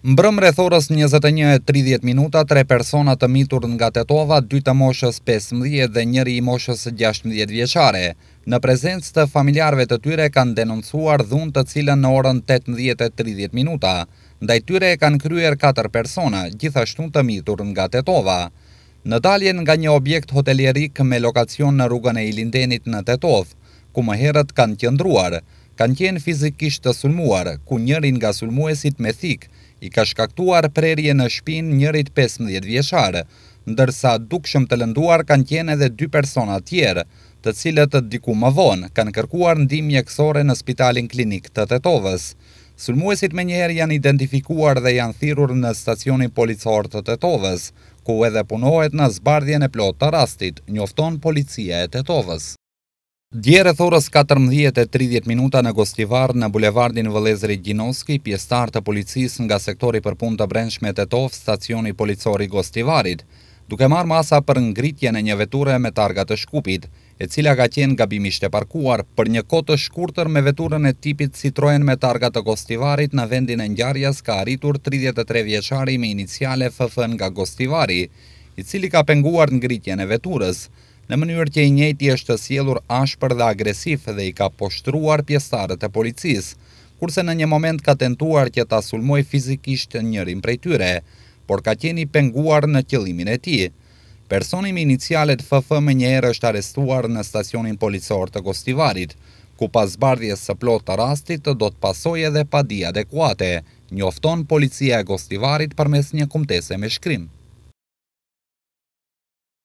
Mbrëm rreth orës 21:30 minuta, tre persona të mitur nga tetova, dy të moshës 15 dhe njëri i moshës 16 vjeçare, në prezencë të familjarëve të tyre kanë denoncuar dhunë të cilën në orën 18:30 minuta, ndaj tyre e kanë kryer katër persona, gjithashtu të mitur nga tetova. Në daljen nga një objekt hotelierik me lokacion në rrugën e Ilindenit në Tetov, ku më herët kanë qëndruar, kanë qenë fizikisht të sulmuar, ku njërin nga sulmuesit me thik i ka shkaktuar prerje në shpin njërit 15 vjeqarë, ndërsa dukshëm të lënduar kanë qenë edhe dy persona tjerë, të cilët të diku më vonë kanë kërkuar ndim mjekësore në spitalin klinik të Tetovës. Sulmuesit me njerë janë identifikuar dhe janë thirur në stacionin policor të Tetovës, ku edhe punohet në zbardhjen e plot të rastit, njofton policia e Tetovës. Djerë thorës 14.30 minuta në Gostivar në Bulevardin Vëlezri Gjinoski, pjestar të policis nga sektori për pun të brendshme të tof, stacioni policori Gostivarit, duke marë masa për ngritje në një veture me targa të shkupit, e cila ka qenë gabimisht e parkuar për një kotë shkurtër me veturën e tipit Citroen me targa të Gostivarit në vendin e njarjas ka arritur 33 vjeqari me iniciale fëfën nga Gostivari, i cili ka penguar ngritje në veturës, në mënyrë që i njëti është sielur ashpër dhe agresif dhe i ka poshtruar pjestarët e policisë, kurse në një moment ka tentuar që ta sulmoj fizikisht njërin prej tyre, por ka qeni penguar në qëlimin e ti. Personim inicialet FF me njerë është arestuar në stacionin policor të Gostivarit, ku pas bardhjes së plot të rastit do të pasoj edhe padi adekuate, njofton policia e Gostivarit për mes një kumtese me shkrim.